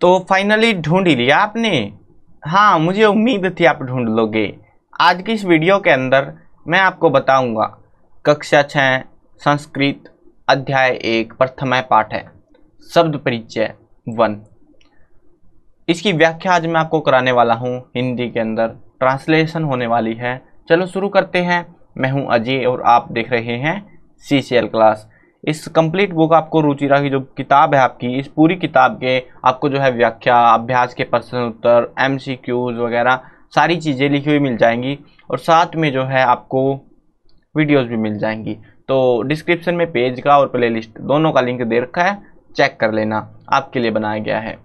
तो फाइनली ढूंढ ही लिया आपने हाँ मुझे उम्मीद थी आप ढूंढ लोगे आज की इस वीडियो के अंदर मैं आपको बताऊंगा कक्षा छः संस्कृत अध्याय एक प्रथम पाठ है शब्द परिचय वन इसकी व्याख्या आज मैं आपको कराने वाला हूँ हिंदी के अंदर ट्रांसलेशन होने वाली है चलो शुरू करते हैं मैं हूँ अजय और आप देख रहे हैं सी क्लास इस कंप्लीट बुक आपको रुचिरा की जो किताब है आपकी इस पूरी किताब के आपको जो है व्याख्या अभ्यास के प्रश्न उत्तर एम वगैरह सारी चीज़ें लिखी हुई मिल जाएंगी और साथ में जो है आपको वीडियोस भी मिल जाएंगी तो डिस्क्रिप्शन में पेज का और प्लेलिस्ट दोनों का लिंक दे रखा है चेक कर लेना आपके लिए बनाया गया है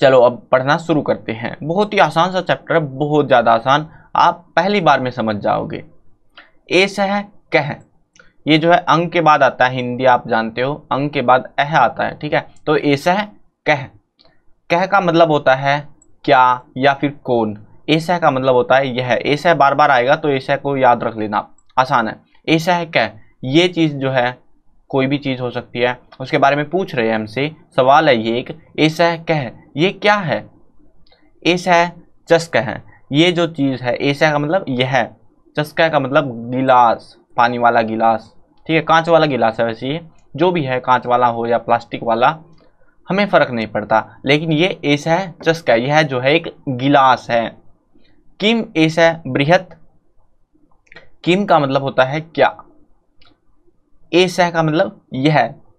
चलो अब पढ़ना शुरू करते हैं बहुत ही आसान सा चैप्टर है बहुत ज़्यादा आसान आप पहली बार में समझ जाओगे ए सह कह ये जो है अंग के बाद आता है हिंदी आप जानते हो अंग के बाद अह आता है ठीक है तो ऐसा है कह कह का मतलब होता है क्या या फिर कौन ऐसा का मतलब होता है यह ऐसा बार बार आएगा तो ऐसा को याद रख लेना आसान है ऐसा है कह ये चीज़ जो है कोई भी चीज़ हो सकती है उसके बारे में पूछ रहे हैं हमसे सवाल है ये एक ऐसा है कह ये क्या है ऐसा है चस्क है ये जो चीज़ है ऐसा का मतलब यह चस्का का मतलब गिलास पानी वाला गिलास ठीक है कांच वाला गिलास है वैसे ये जो भी है कांच वाला हो या प्लास्टिक वाला हमें फ़र्क नहीं पड़ता लेकिन ये ऐसा है चस्का यह जो है एक गिलास है किम ऐसा बृहत किम का मतलब होता है क्या ऐसा का मतलब यह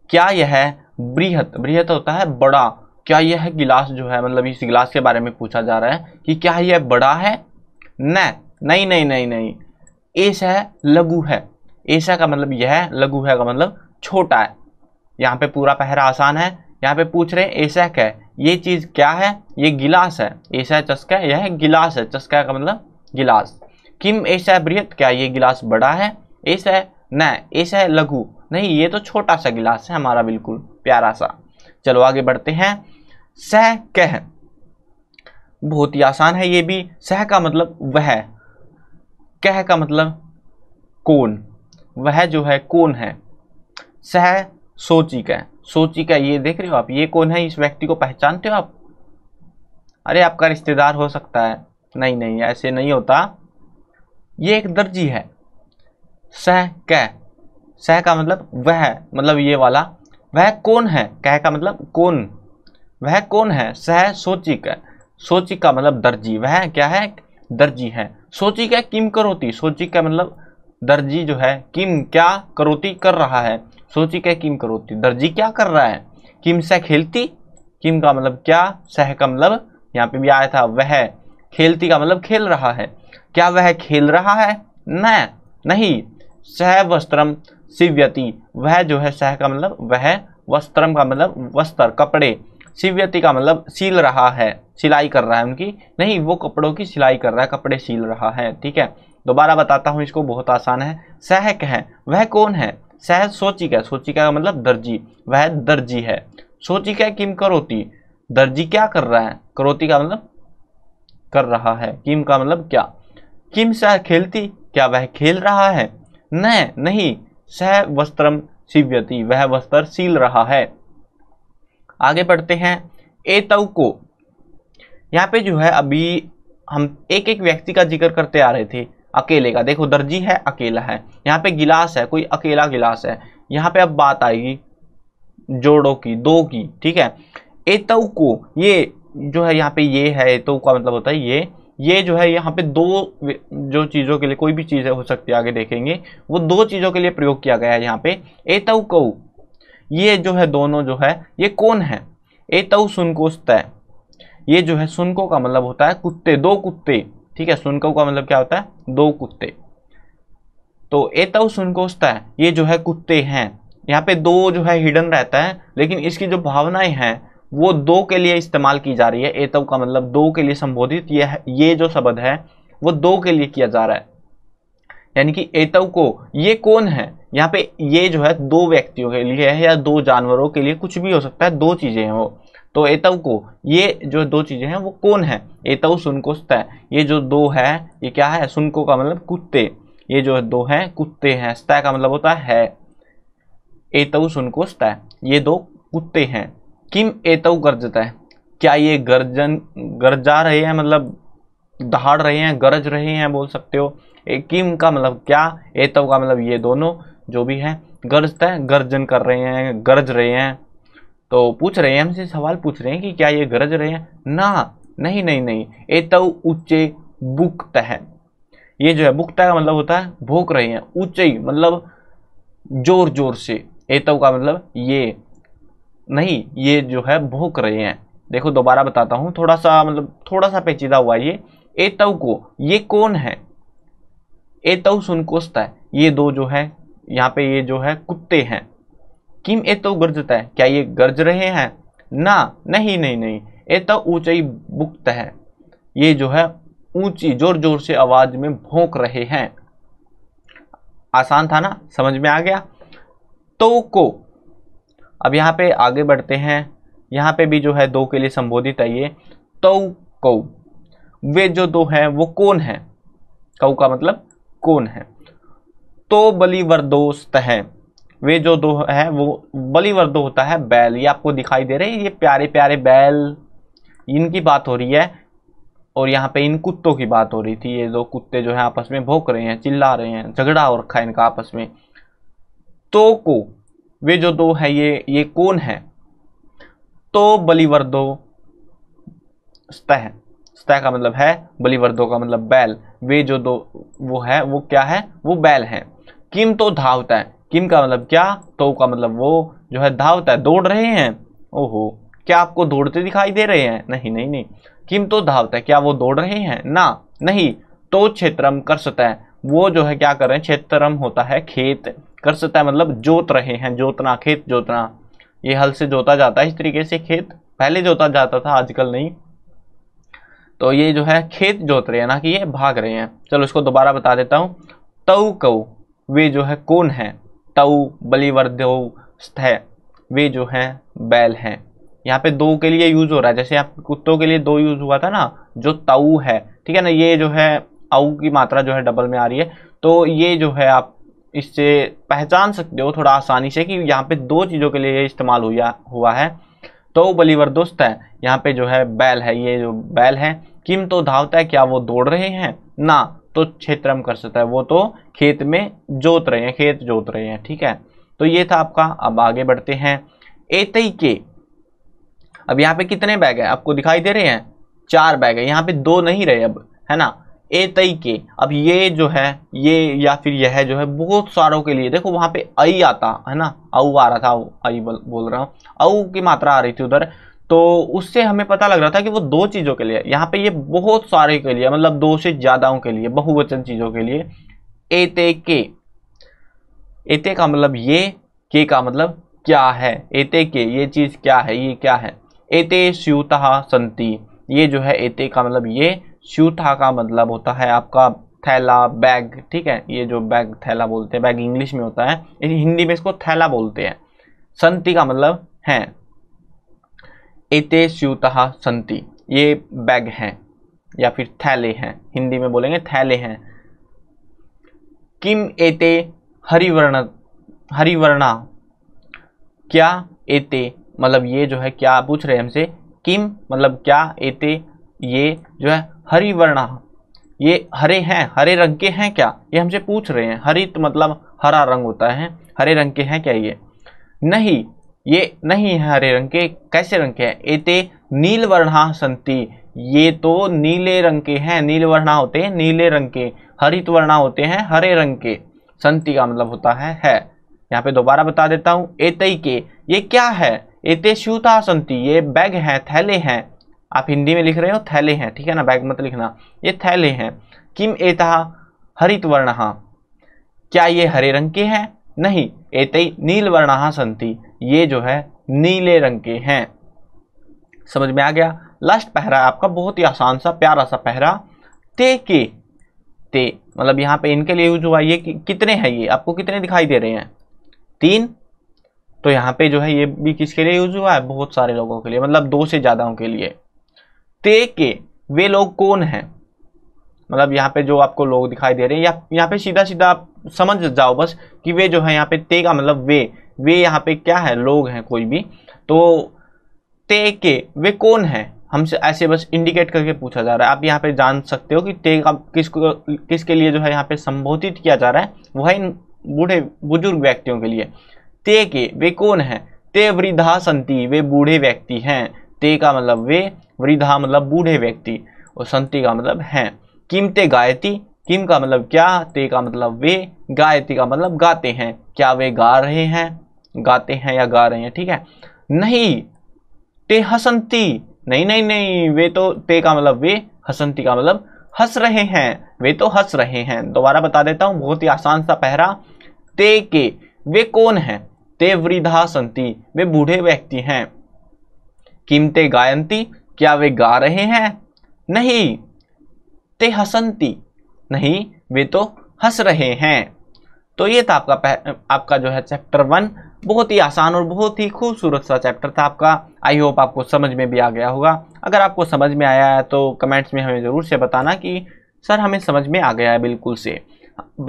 क्या यह बृहत बृहत होता है बड़ा क्या यह है गिलास जो है मतलब इस गिलास के बारे में पूछा जा रहा है कि क्या यह बड़ा है न नहीं नहीं नहीं नहीं ऐसा है लघु है ऐसा का मतलब यह है लघु है का मतलब छोटा है यहाँ पे पूरा पहरा आसान है यहाँ पे पूछ रहे हैं ऐसा क्या है ये चीज़ क्या है ये गिलास है ऐसा चस्का यह गिलास है चस्का का मतलब गिलास किम ऐसा बृहत क्या ये गिलास बड़ा है ऐसा है न ऐसा है लघु नहीं ये तो छोटा सा गिलास है हमारा बिल्कुल प्यारा सा चलो आगे बढ़ते हैं सह कह बहुत ही आसान है ये भी सह का मतलब वह कह का मतलब कौन वह जो है कौन है सह सोची का सोची का ये देख रहे हो आप ये कौन है इस व्यक्ति को पहचानते हो आप अरे आपका रिश्तेदार हो सकता है नहीं नहीं ऐसे नहीं होता ये एक दर्जी है सह कह सह का मतलब वह मतलब ये वाला वह कौन है कह का मतलब कौन वह कौन है सह सोची का सोची का मतलब दर्जी वह क्या है दर्जी है सोची का किम करोती सोची का मतलब दर्जी जो है किम क्या करोती कर रहा है सोची क्या किम करोती दर्जी क्या कर रहा है किम सह खेलती किम का मतलब क्या सह का मतलब यहाँ पे भी आया था वह खेलती का मतलब खेल रहा है क्या वह खेल रहा है न नहीं सह वस्त्रम सिव्यति वह जो है सह का मतलब वह वस्त्रम का मतलब वस्त्र कपड़े सिव्यति का मतलब सील रहा है सिलाई कर रहा है उनकी नहीं वो कपड़ों की सिलाई कर रहा है कपड़े सील रहा है ठीक है दोबारा बताता हूँ इसको बहुत आसान है सह कह वह कौन है सह सोचिका सोचिका का मतलब दर्जी वह दर्जी है सोचिका किम करोती दर्जी क्या कर रहा है करोती का मतलब कर रहा है किम का मतलब क्या किम सह खेलती क्या वह खेल रहा है न नहीं सह वस्त्रम सीव्यति वह वस्त्र सील रहा है आगे बढ़ते हैं ए तव को यहाँ पे जो है अभी हम एक एक व्यक्ति का जिक्र करते आ रहे थे अकेले का देखो दर्जी है अकेला है यहाँ पे गिलास है कोई अकेला गिलास है यहाँ पे अब बात आएगी जोड़ों की दो की ठीक है एतव को ये जो है यहाँ पे ये है एतव का मतलब होता है ये ये जो है यहाँ पे दो जो चीज़ों के लिए कोई भी चीज़ हो सकती है आगे देखेंगे वो दो चीज़ों के लिए प्रयोग किया गया है यहाँ पे एतव कऊ ये जो है दोनों जो है ये कौन है एतव सुनकोस्त ये जो है सुनको का मतलब होता है कुत्ते दो कुत्ते ठीक है सुनकऊ का मतलब क्या होता है दो कुत्ते तो एतव सुनकोस्ता है ये जो है कुत्ते हैं यहाँ पे दो जो है हिडन रहता है लेकिन इसकी जो भावनाएं हैं वो दो के लिए इस्तेमाल की जा रही है एतव का मतलब दो के लिए संबोधित ये ये जो शब्द है वो दो के लिए किया जा रहा है यानी कि एतव को ये कौन है यहाँ पे ये जो है दो व्यक्तियों के लिए है या दो जानवरों के लिए कुछ भी हो सकता है दो चीज़ें हैं वो तो एतव को ये जो दो चीज़ें हैं वो कौन है एतव सुनकोस्त है ये जो दो है ये क्या है सुनको का मतलब कुत्ते ये जो दो हैं कुत्ते हैं स्त का मतलब होता है एतव सुनको है ये दो कुत्ते हैं किम एतव गर्जता है क्या ये गर्जन गर्जा रहे हैं मतलब दहाड़ रहे हैं गरज रहे हैं बोल सकते हो किम का मतलब क्या एतव का मतलब ये दोनों जो भी है गर्जता है गर्जन कर रहे हैं गरज रहे हैं तो पूछ रहे हैं हमसे सवाल पूछ रहे हैं कि क्या ये गरज रहे हैं ना नहीं नहीं नहीं एतव उच्चे बुक्त है ये जो है बुक्त का मतलब होता है भूख रहे हैं ऊंचे मतलब जोर जोर से एतव का मतलब ये नहीं ये जो है भूख रहे हैं देखो दोबारा बताता हूँ थोड़ा सा मतलब थोड़ा सा पेचीदा हुआ ये एतव को ये कौन है एतव सुनकोस्ता है ये दो जो है यहाँ पे ये जो है कुत्ते हैं किम ए तो गर्जता है क्या ये गर्ज रहे हैं ना नहीं नहीं नहीं ये तो ऊंचाई बुक्त है ये जो है ऊंची जोर जोर से आवाज में भोंक रहे हैं आसान था ना समझ में आ गया तो को अब यहाँ पे आगे बढ़ते हैं यहाँ पे भी जो है दो के लिए संबोधित है ये तो को वे जो दो हैं वो कौन है कौ का मतलब कौन है तो बलिवर दोस्त है वे जो दो है वो बलिवर दो होता है बैल ये आपको दिखाई दे रहे हैं ये प्यारे प्यारे बैल इनकी बात हो रही है और यहाँ पे इन कुत्तों की बात हो रही थी ये दो कुत्ते जो है आपस में भोंक रहे हैं चिल्ला रहे हैं झगड़ा हो रखा है इनका आपस में तो को वे जो दो है ये ये कौन है तो बलिवर्दो स्तः स्तः का मतलब है बलिवर्दो का मतलब बैल वे जो दो वो है वो क्या है वो बैल है किम तो धावता है किम का मतलब क्या तो का मतलब वो जो है धावता है दौड़ रहे हैं ओहो क्या आपको दौड़ते दिखाई दे रहे हैं नहीं नहीं नहीं किम तो धावता है क्या वो दौड़ रहे हैं ना नहीं तो क्षेत्रम कर सत है वो जो है क्या कर रहे हैं क्षेत्रम होता है खेत कर सत है मतलब जोत रहे हैं जोतना खेत जोतना ये हल से जोता जाता है इस तरीके से खेत पहले जोता जाता था आजकल नहीं तो ये जो है खेत जोत रहे हैं ना कि ये भाग रहे हैं चलो इसको दोबारा बता देता हूँ तऊ कऊ वे जो है कौन है तव बलिवर्धो स्थ वे जो हैं बैल हैं यहाँ पे दो के लिए यूज हो रहा है जैसे आप कुत्तों के लिए दो यूज हुआ था ना जो तऊ है ठीक है ना ये जो है आऊ की मात्रा जो है डबल में आ रही है तो ये जो है आप इससे पहचान सकते हो थोड़ा आसानी से कि यहाँ पे दो चीज़ों के लिए ये इस्तेमाल हुआ हुआ है तो बलीवर दोस्त है यहाँ पे जो है बैल है ये जो बैल है किम तो धावता है क्या वो दौड़ रहे हैं ना तो क्षेत्रम कर सकता है वो तो खेत में जोत रहे हैं खेत जोत रहे हैं ठीक है तो ये था आपका अब आगे बढ़ते हैं एतई के अब यहाँ पे कितने बैग है आपको दिखाई दे रहे हैं चार बैग है यहाँ पे दो नहीं रहे अब है ना ए तई के अब ये जो है ये या फिर यह जो है बहुत सारों के लिए देखो वहां पे आई आता है ना औ आ रहा था आई बोल, बोल रहा हूँ औ की मात्रा आ रही थी उधर तो उससे हमें पता लग रहा था कि वो दो चीज़ों के लिए यहाँ पे ये बहुत सारे के लिए मतलब दो से ज़्यादाओं के लिए बहुवचन चीज़ों के लिए एते के एते का मतलब ये के का मतलब क्या है एते के ये चीज़ क्या है ये क्या है एते स्यूतहा संति ये जो है एते का मतलब ये स्यूतहा का मतलब होता है आपका थैला बैग ठीक है ये जो बैग थैला बोलते हैं बैग इंग्लिश में होता है हिंदी में इसको थैला बोलते हैं संति का मतलब है एते स्यूता संति ये बैग हैं या फिर थैले हैं हिंदी में बोलेंगे थैले हैं किम एते हरिवर्ण हरिवर्णा क्या एते मतलब ये जो है क्या पूछ रहे हैं हमसे किम मतलब क्या एते ये जो है हरिवर्णा ये हरे हैं हरे रंग के हैं क्या ये हमसे पूछ रहे हैं हरित मतलब हरा रंग होता है हरे रंग के हैं क्या ये नहीं ये नहीं है हरे रंग के कैसे रंग के हैं एते नील वर्णा संति ये तो नीले रंग के हैं नील वर्णा होते हैं नीले रंग के हरित वर्णा होते हैं हरे रंग के संति का मतलब होता है है यहाँ पे दोबारा बता देता हूँ एतई के ये क्या है एते श्यूता संति ये बैग हैं थैले हैं आप हिंदी में लिख रहे हो थैले हैं ठीक है ना बैग मत लिखना ये थैले हैं किम एता हरित वर्ण क्या ये हरे रंग के हैं नहीं एतई नील वर्णा संति ये जो है नीले रंग के हैं समझ में आ गया लास्ट पहरा आपका बहुत ही आसान सा प्यारा सा पहरा ते के ते मतलब यहाँ पे इनके लिए यूज हुआ ये कि, कितने हैं ये आपको कितने दिखाई दे रहे हैं तीन तो यहाँ पे जो है ये भी किसके लिए यूज हुआ है बहुत सारे लोगों के लिए मतलब दो से ज़्यादाओं के लिए ते के वे लोग कौन हैं मतलब यहाँ पे जो आपको लोग दिखाई दे रहे हैं या यहाँ पे सीधा सीधा आप समझ जाओ बस कि वे जो है यहाँ पे ते का मतलब वे वे यहाँ पे क्या है लोग हैं कोई भी तो ते के वे कौन है हमसे ऐसे बस इंडिकेट करके पूछा जा रहा है आप यहाँ पे जान सकते हो कि ते का किसको किसके लिए जो है यहाँ पे संबोधित किया जा रहा है वह इन बूढ़े बुजुर्ग व्यक्तियों के लिए ते के वे कौन हैं ते वृद्धा संति वे बूढ़े व्यक्ति हैं ते का मतलब वे वृद्धा मतलब बूढ़े व्यक्ति और संति का मतलब हैं किमते गायती किम का मतलब क्या ते का मतलब वे गायती का मतलब गाते हैं क्या वे गा रहे हैं गाते हैं या गा रहे हैं ठीक है नहीं ते हसंती नहीं नहीं नहीं वे तो ते का मतलब वे हसंती का मतलब हंस रहे हैं वे तो हंस रहे हैं दोबारा बता देता हूँ बहुत ही आसान सा पहरा ते के वे कौन हैं ते वृद्धा संती वे बूढ़े व्यक्ति हैं किमते गायंती क्या वे गा रहे हैं नहीं ते हसंती नहीं वे तो हंस रहे हैं तो ये था आपका आपका जो है चैप्टर वन बहुत ही आसान और बहुत ही खूबसूरत सा चैप्टर था आपका आई होप आपको समझ में भी आ गया होगा अगर आपको समझ में आया है तो कमेंट्स में हमें ज़रूर से बताना कि सर हमें समझ में आ गया है बिल्कुल से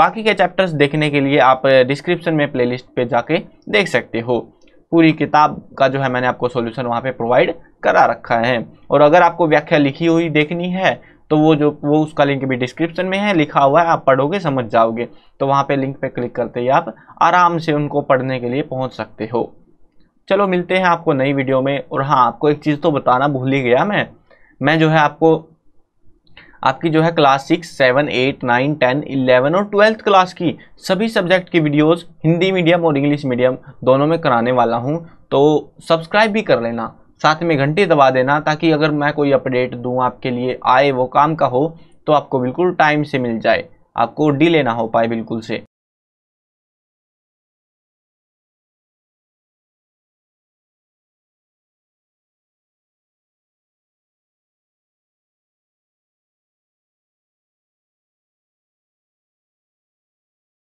बाकी के चैप्टर्स देखने के लिए आप डिस्क्रिप्शन में प्लेलिस्ट पे जाके देख सकते हो पूरी किताब का जो है मैंने आपको सॉल्यूशन वहाँ पे प्रोवाइड करा रखा है और अगर आपको व्याख्या लिखी हुई देखनी है तो वो जो वो उसका लिंक भी डिस्क्रिप्शन में है लिखा हुआ है आप पढ़ोगे समझ जाओगे तो वहाँ पे लिंक पे क्लिक करते ही आप आराम से उनको पढ़ने के लिए पहुँच सकते हो चलो मिलते हैं आपको नई वीडियो में और हाँ आपको एक चीज़ तो बताना भूल ही गया मैं मैं जो है आपको आपकी जो है class six seven eight nine ten eleven और ट्वेल्थ क्लास की सभी सब्जेक्ट की वीडियोज़ हिंदी मीडियम और इंग्लिश मीडियम दोनों में कराने वाला हूँ तो सब्सक्राइब भी कर लेना साथ में घंटी दबा देना ताकि अगर मैं कोई अपडेट दूँ आपके लिए आए वो काम का हो तो आपको बिल्कुल टाइम से मिल जाए आपको डिले ना हो पाए बिल्कुल से